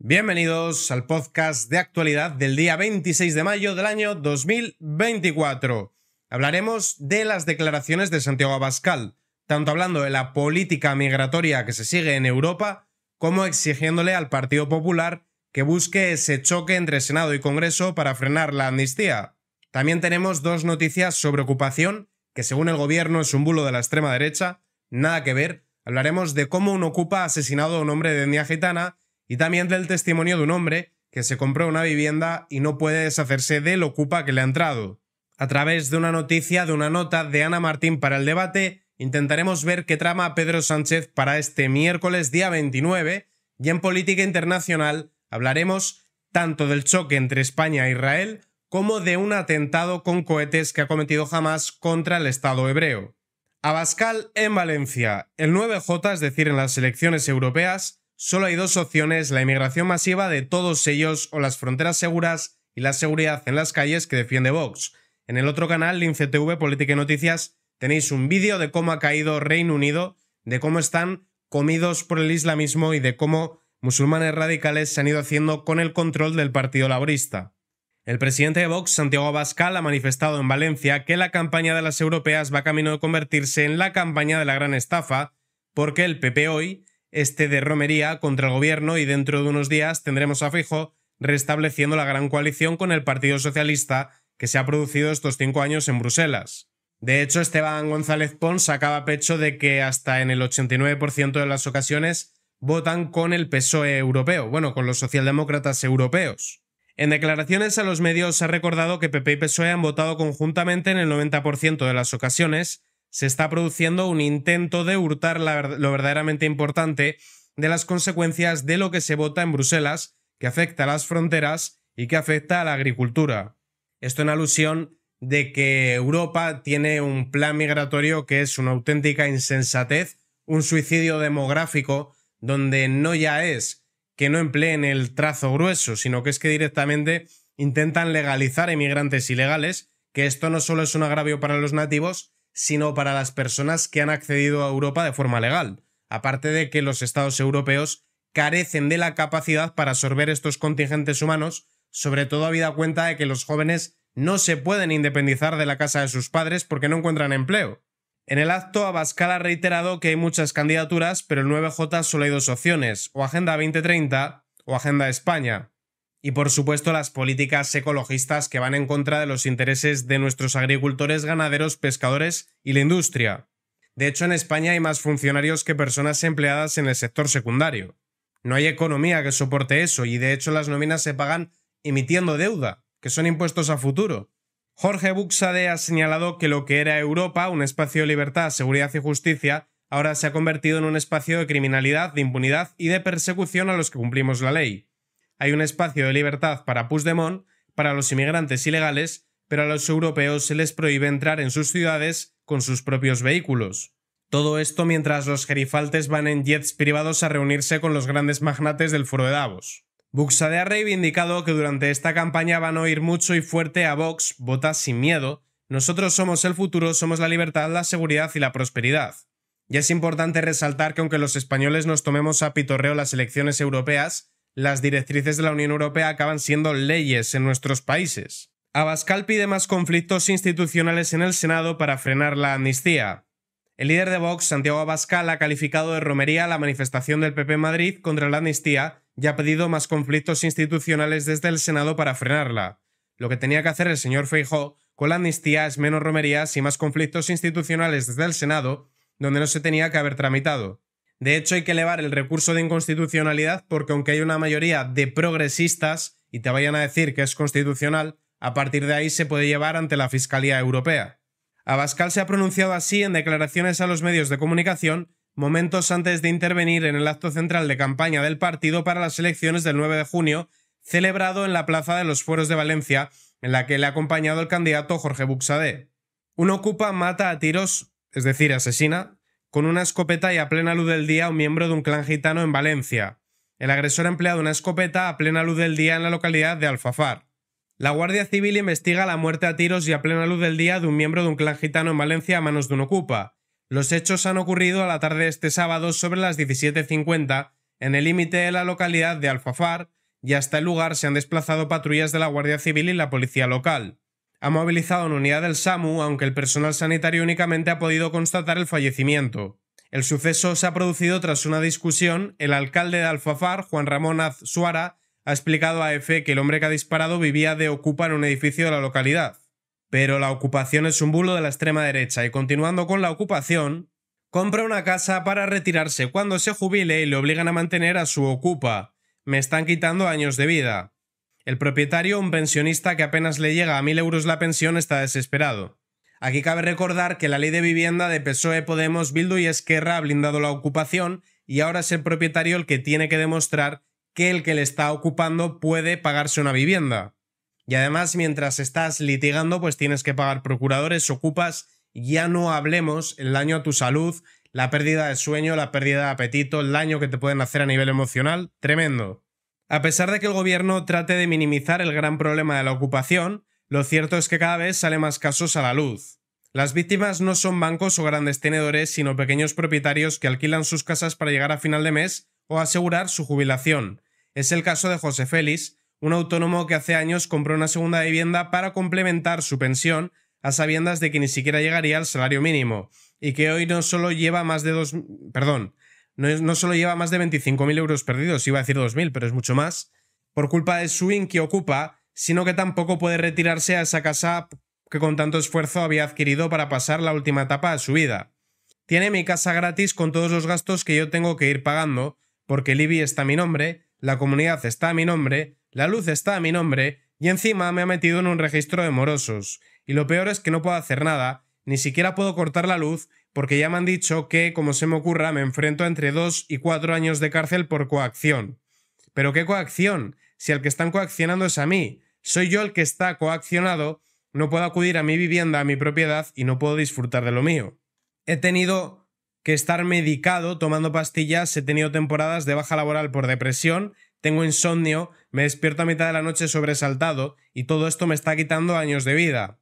Bienvenidos al podcast de actualidad del día 26 de mayo del año 2024. Hablaremos de las declaraciones de Santiago Abascal, tanto hablando de la política migratoria que se sigue en Europa, como exigiéndole al Partido Popular que busque ese choque entre Senado y Congreso para frenar la amnistía. También tenemos dos noticias sobre ocupación, que según el gobierno es un bulo de la extrema derecha, nada que ver. Hablaremos de cómo un ocupa ha asesinado a un hombre de etnia gitana y también del testimonio de un hombre que se compró una vivienda y no puede deshacerse de lo ocupa que le ha entrado. A través de una noticia de una nota de Ana Martín para el debate, intentaremos ver qué trama Pedro Sánchez para este miércoles día 29 y en política internacional hablaremos tanto del choque entre España e Israel como de un atentado con cohetes que ha cometido jamás contra el Estado hebreo. Abascal en Valencia. El 9J, es decir, en las elecciones europeas, Solo hay dos opciones, la inmigración masiva de todos ellos o las fronteras seguras y la seguridad en las calles que defiende Vox. En el otro canal, Lince Política y Noticias, tenéis un vídeo de cómo ha caído Reino Unido, de cómo están comidos por el islamismo y de cómo musulmanes radicales se han ido haciendo con el control del Partido Laborista. El presidente de Vox, Santiago Abascal, ha manifestado en Valencia que la campaña de las europeas va camino de convertirse en la campaña de la gran estafa, porque el PP hoy este de romería contra el gobierno y dentro de unos días tendremos a Fijo restableciendo la gran coalición con el Partido Socialista que se ha producido estos cinco años en Bruselas. De hecho, Esteban González Pons sacaba pecho de que hasta en el 89% de las ocasiones votan con el PSOE europeo, bueno, con los socialdemócratas europeos. En declaraciones a los medios se ha recordado que PP y PSOE han votado conjuntamente en el 90% de las ocasiones se está produciendo un intento de hurtar lo verdaderamente importante de las consecuencias de lo que se vota en Bruselas, que afecta a las fronteras y que afecta a la agricultura. Esto en alusión de que Europa tiene un plan migratorio que es una auténtica insensatez, un suicidio demográfico, donde no ya es que no empleen el trazo grueso, sino que es que directamente intentan legalizar emigrantes ilegales, que esto no solo es un agravio para los nativos, sino para las personas que han accedido a Europa de forma legal, aparte de que los estados europeos carecen de la capacidad para absorber estos contingentes humanos, sobre todo habida cuenta de que los jóvenes no se pueden independizar de la casa de sus padres porque no encuentran empleo. En el acto, Abascal ha reiterado que hay muchas candidaturas, pero el 9J solo hay dos opciones, o Agenda 2030 o Agenda España y por supuesto las políticas ecologistas que van en contra de los intereses de nuestros agricultores, ganaderos, pescadores y la industria. De hecho, en España hay más funcionarios que personas empleadas en el sector secundario. No hay economía que soporte eso y de hecho las nóminas se pagan emitiendo deuda, que son impuestos a futuro. Jorge Buxade ha señalado que lo que era Europa, un espacio de libertad, seguridad y justicia, ahora se ha convertido en un espacio de criminalidad, de impunidad y de persecución a los que cumplimos la ley hay un espacio de libertad para Pusdemón, para los inmigrantes ilegales, pero a los europeos se les prohíbe entrar en sus ciudades con sus propios vehículos. Todo esto mientras los gerifaltes van en jets privados a reunirse con los grandes magnates del foro de Davos. Buxade ha reivindicado que durante esta campaña van a oír mucho y fuerte a Vox, vota sin miedo, nosotros somos el futuro, somos la libertad, la seguridad y la prosperidad. Y es importante resaltar que aunque los españoles nos tomemos a pitorreo las elecciones europeas, las directrices de la Unión Europea acaban siendo leyes en nuestros países. Abascal pide más conflictos institucionales en el Senado para frenar la amnistía. El líder de Vox, Santiago Abascal, ha calificado de romería la manifestación del PP Madrid contra la amnistía y ha pedido más conflictos institucionales desde el Senado para frenarla. Lo que tenía que hacer el señor Feijó con la amnistía es menos romerías y más conflictos institucionales desde el Senado, donde no se tenía que haber tramitado. De hecho, hay que elevar el recurso de inconstitucionalidad porque aunque hay una mayoría de progresistas y te vayan a decir que es constitucional, a partir de ahí se puede llevar ante la Fiscalía Europea. Abascal se ha pronunciado así en declaraciones a los medios de comunicación momentos antes de intervenir en el acto central de campaña del partido para las elecciones del 9 de junio, celebrado en la Plaza de los Fueros de Valencia, en la que le ha acompañado el candidato Jorge Buxadé. Un ocupa mata a tiros, es decir, asesina, con una escopeta y a plena luz del día un miembro de un clan gitano en Valencia. El agresor ha empleado una escopeta a plena luz del día en la localidad de Alfafar. La Guardia Civil investiga la muerte a tiros y a plena luz del día de un miembro de un clan gitano en Valencia a manos de un ocupa. Los hechos han ocurrido a la tarde de este sábado sobre las 17.50 en el límite de la localidad de Alfafar y hasta el lugar se han desplazado patrullas de la Guardia Civil y la policía local ha movilizado una unidad del SAMU, aunque el personal sanitario únicamente ha podido constatar el fallecimiento. El suceso se ha producido tras una discusión. El alcalde de Alfafar, Juan Ramón Az Suara, ha explicado a EFE que el hombre que ha disparado vivía de ocupa en un edificio de la localidad. Pero la ocupación es un bulo de la extrema derecha y continuando con la ocupación, compra una casa para retirarse cuando se jubile y le obligan a mantener a su ocupa. Me están quitando años de vida. El propietario, un pensionista que apenas le llega a 1.000 euros la pensión, está desesperado. Aquí cabe recordar que la ley de vivienda de PSOE, Podemos, Bildu y Esquerra ha blindado la ocupación y ahora es el propietario el que tiene que demostrar que el que le está ocupando puede pagarse una vivienda. Y además, mientras estás litigando, pues tienes que pagar procuradores, ocupas, ya no hablemos el daño a tu salud, la pérdida de sueño, la pérdida de apetito, el daño que te pueden hacer a nivel emocional, tremendo. A pesar de que el gobierno trate de minimizar el gran problema de la ocupación, lo cierto es que cada vez sale más casos a la luz. Las víctimas no son bancos o grandes tenedores, sino pequeños propietarios que alquilan sus casas para llegar a final de mes o asegurar su jubilación. Es el caso de José Félix, un autónomo que hace años compró una segunda vivienda para complementar su pensión a sabiendas de que ni siquiera llegaría al salario mínimo, y que hoy no solo lleva más de dos... perdón, no, solo lleva más de 25.000 euros perdidos, iba a decir 2.000, pero es mucho más, por culpa de swing que ocupa, sino que tampoco puede retirarse a esa casa que con tanto esfuerzo había adquirido para pasar la última etapa de su vida. Tiene mi casa gratis con todos los gastos que yo tengo que ir pagando, porque Libby está a mi nombre, la comunidad está a mi nombre, la luz está a mi nombre, y encima me ha metido en un registro de morosos. Y lo peor es que no puedo hacer nada, ni siquiera puedo cortar la luz, porque ya me han dicho que, como se me ocurra, me enfrento a entre dos y cuatro años de cárcel por coacción. ¿Pero qué coacción? Si al que están coaccionando es a mí. Soy yo el que está coaccionado, no puedo acudir a mi vivienda, a mi propiedad y no puedo disfrutar de lo mío. He tenido que estar medicado tomando pastillas, he tenido temporadas de baja laboral por depresión, tengo insomnio, me despierto a mitad de la noche sobresaltado y todo esto me está quitando años de vida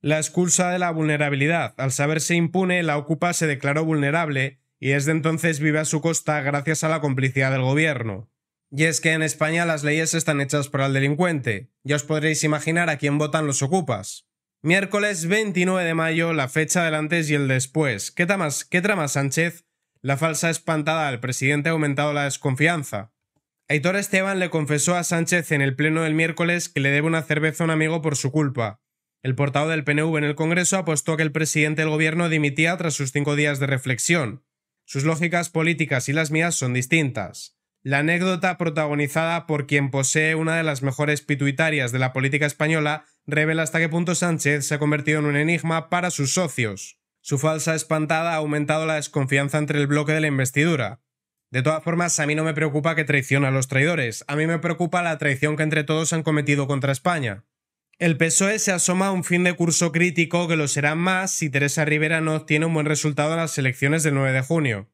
la excusa de la vulnerabilidad. Al saberse impune, la Ocupa se declaró vulnerable y desde entonces vive a su costa gracias a la complicidad del gobierno. Y es que en España las leyes están hechas para el delincuente. Ya os podréis imaginar a quién votan los ocupas. Miércoles 29 de mayo, la fecha del antes y el después. ¿Qué, qué trama Sánchez? La falsa espantada del presidente ha aumentado la desconfianza. Aitor Esteban le confesó a Sánchez en el pleno del miércoles que le debe una cerveza a un amigo por su culpa. El portavoz del PNV en el Congreso apostó que el presidente del gobierno dimitía tras sus cinco días de reflexión. Sus lógicas políticas y las mías son distintas. La anécdota protagonizada por quien posee una de las mejores pituitarias de la política española revela hasta qué punto Sánchez se ha convertido en un enigma para sus socios. Su falsa espantada ha aumentado la desconfianza entre el bloque de la investidura. De todas formas, a mí no me preocupa que traiciona a los traidores, a mí me preocupa la traición que entre todos han cometido contra España. El PSOE se asoma a un fin de curso crítico que lo será más si Teresa Rivera no obtiene un buen resultado en las elecciones del 9 de junio.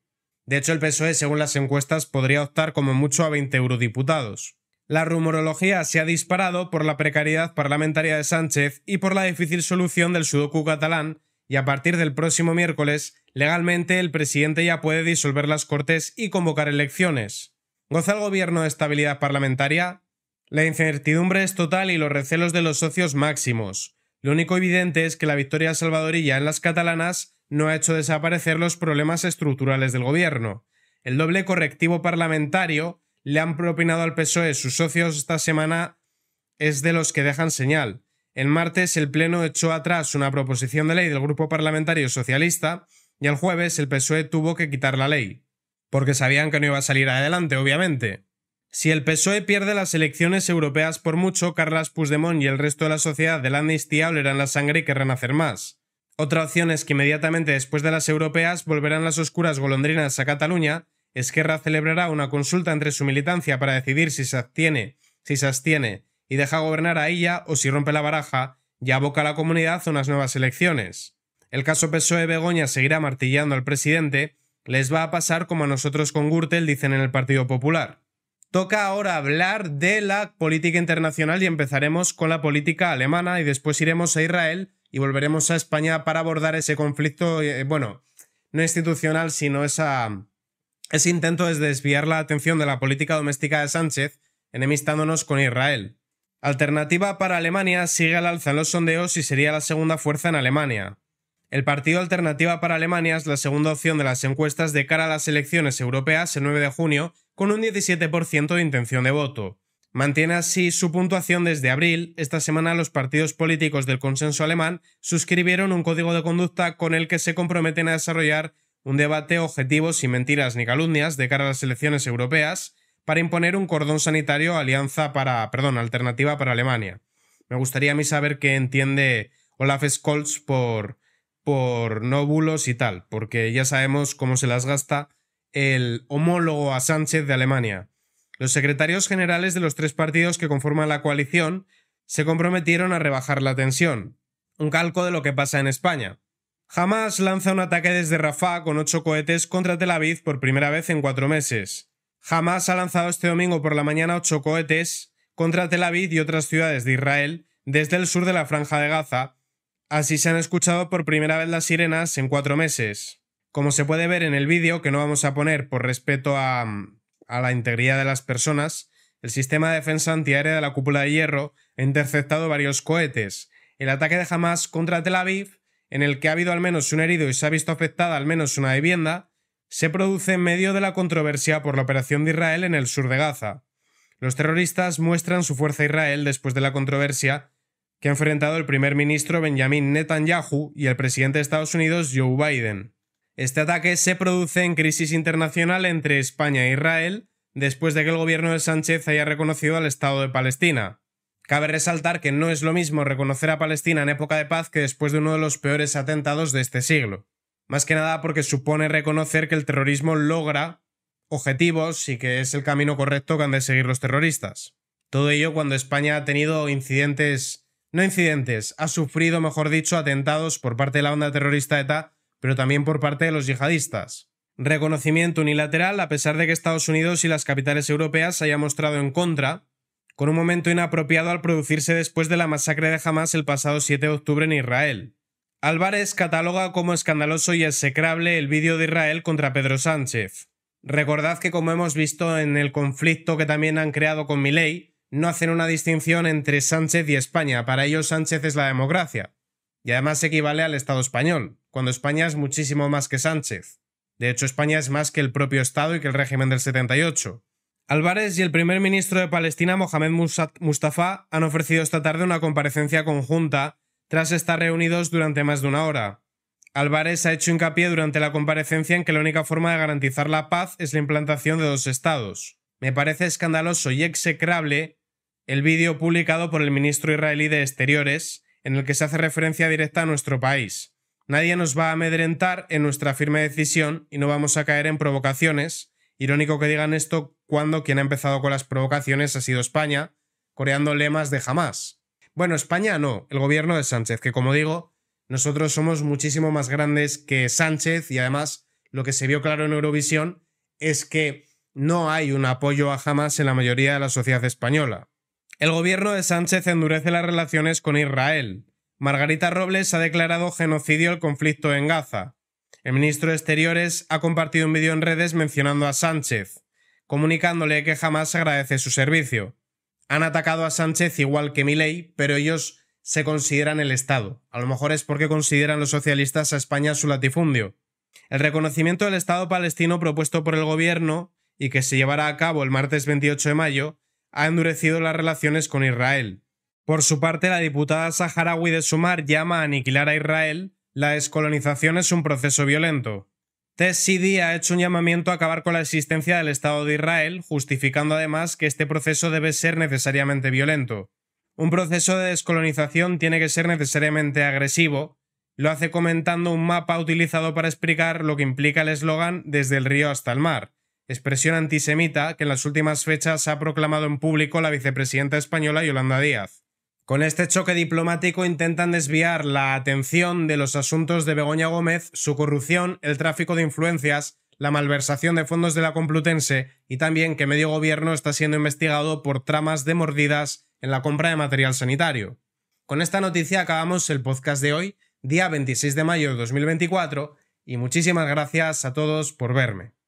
De hecho, el PSOE, según las encuestas, podría optar como mucho a 20 eurodiputados. La rumorología se ha disparado por la precariedad parlamentaria de Sánchez y por la difícil solución del sudoku catalán, y a partir del próximo miércoles, legalmente el presidente ya puede disolver las Cortes y convocar elecciones. ¿Goza el gobierno de estabilidad parlamentaria? La incertidumbre es total y los recelos de los socios máximos. Lo único evidente es que la victoria salvadorilla en las catalanas no ha hecho desaparecer los problemas estructurales del gobierno. El doble correctivo parlamentario le han propinado al PSOE sus socios esta semana es de los que dejan señal. El martes el Pleno echó atrás una proposición de ley del Grupo Parlamentario Socialista y el jueves el PSOE tuvo que quitar la ley, porque sabían que no iba a salir adelante, obviamente. Si el PSOE pierde las elecciones europeas por mucho, Carles Puigdemont y el resto de la sociedad de la amnistía olerán la sangre y querrán hacer más. Otra opción es que inmediatamente después de las europeas volverán las oscuras golondrinas a Cataluña, Esquerra celebrará una consulta entre su militancia para decidir si se abstiene, si se abstiene y deja gobernar a ella o si rompe la baraja y aboca a la comunidad a unas nuevas elecciones. El caso PSOE Begoña seguirá martillando al presidente, les va a pasar como a nosotros con Gürtel dicen en el Partido Popular. Toca ahora hablar de la política internacional y empezaremos con la política alemana y después iremos a Israel y volveremos a España para abordar ese conflicto, eh, bueno, no institucional, sino esa, ese intento de desviar la atención de la política doméstica de Sánchez, enemistándonos con Israel. Alternativa para Alemania sigue al alza en los sondeos y sería la segunda fuerza en Alemania. El Partido Alternativa para Alemania es la segunda opción de las encuestas de cara a las elecciones europeas el 9 de junio, con un 17% de intención de voto. Mantiene así su puntuación desde abril. Esta semana los partidos políticos del consenso alemán suscribieron un código de conducta con el que se comprometen a desarrollar un debate objetivo sin mentiras ni calumnias de cara a las elecciones europeas para imponer un cordón sanitario alianza para, perdón, alternativa para Alemania. Me gustaría a mí saber qué entiende Olaf Scholz por por nóbulos y tal, porque ya sabemos cómo se las gasta el homólogo a Sánchez de Alemania. Los secretarios generales de los tres partidos que conforman la coalición se comprometieron a rebajar la tensión, un calco de lo que pasa en España. Jamás lanza un ataque desde Rafah con ocho cohetes contra Tel Aviv por primera vez en cuatro meses. Hamas ha lanzado este domingo por la mañana ocho cohetes contra Tel Aviv y otras ciudades de Israel desde el sur de la franja de Gaza, Así se han escuchado por primera vez las sirenas en cuatro meses. Como se puede ver en el vídeo, que no vamos a poner por respeto a, la integridad de las personas, el sistema de defensa antiaérea de la cúpula de hierro ha interceptado varios cohetes. El ataque de Hamas contra Tel Aviv, en el que ha habido al menos un herido y se ha visto afectada al menos una vivienda, se produce en medio de la controversia por la operación de Israel en el sur de Gaza. Los terroristas muestran su fuerza a Israel después de la controversia que ha enfrentado el primer ministro Benjamin Netanyahu y el presidente de Estados Unidos Joe Biden. Este ataque se produce en crisis internacional entre España e Israel después de que el gobierno de Sánchez haya reconocido al Estado de Palestina. Cabe resaltar que no es lo mismo reconocer a Palestina en época de paz que después de uno de los peores atentados de este siglo. Más que nada porque supone reconocer que el terrorismo logra objetivos y que es el camino correcto que han de seguir los terroristas. Todo ello cuando España ha tenido incidentes no incidentes, ha sufrido, mejor dicho, atentados por parte de la onda terrorista ETA, pero también por parte de los yihadistas. Reconocimiento unilateral, a pesar de que Estados Unidos y las capitales europeas se haya mostrado en contra, con un momento inapropiado al producirse después de la masacre de Hamas el pasado 7 de octubre en Israel. Álvarez cataloga como escandaloso y execrable el vídeo de Israel contra Pedro Sánchez. Recordad que como hemos visto en el conflicto que también han creado con Milei, no hacen una distinción entre Sánchez y España. Para ellos Sánchez es la democracia. Y además equivale al Estado español, cuando España es muchísimo más que Sánchez. De hecho, España es más que el propio Estado y que el régimen del 78. Álvarez y el primer ministro de Palestina, Mohamed Mustafa, han ofrecido esta tarde una comparecencia conjunta tras estar reunidos durante más de una hora. Álvarez ha hecho hincapié durante la comparecencia en que la única forma de garantizar la paz es la implantación de dos estados. Me parece escandaloso y execrable el vídeo publicado por el ministro israelí de Exteriores, en el que se hace referencia directa a nuestro país. Nadie nos va a amedrentar en nuestra firme decisión y no vamos a caer en provocaciones. Irónico que digan esto cuando quien ha empezado con las provocaciones ha sido España, coreando lemas de jamás. Bueno, España no, el gobierno de Sánchez, que como digo, nosotros somos muchísimo más grandes que Sánchez y además lo que se vio claro en Eurovisión es que no hay un apoyo a jamás en la mayoría de la sociedad española. El gobierno de Sánchez endurece las relaciones con Israel. Margarita Robles ha declarado genocidio el conflicto en Gaza. El ministro de Exteriores ha compartido un vídeo en redes mencionando a Sánchez, comunicándole que jamás agradece su servicio. Han atacado a Sánchez igual que Milei, pero ellos se consideran el Estado. A lo mejor es porque consideran los socialistas a España su latifundio. El reconocimiento del Estado palestino propuesto por el gobierno y que se llevará a cabo el martes 28 de mayo ha endurecido las relaciones con Israel. Por su parte, la diputada saharaui de Sumar llama a aniquilar a Israel. La descolonización es un proceso violento. día ha hecho un llamamiento a acabar con la existencia del Estado de Israel, justificando además que este proceso debe ser necesariamente violento. Un proceso de descolonización tiene que ser necesariamente agresivo. Lo hace comentando un mapa utilizado para explicar lo que implica el eslogan desde el río hasta el mar expresión antisemita que en las últimas fechas ha proclamado en público la vicepresidenta española Yolanda Díaz. Con este choque diplomático intentan desviar la atención de los asuntos de Begoña Gómez, su corrupción, el tráfico de influencias, la malversación de fondos de la Complutense y también que medio gobierno está siendo investigado por tramas de mordidas en la compra de material sanitario. Con esta noticia acabamos el podcast de hoy, día 26 de mayo de 2024, y muchísimas gracias a todos por verme.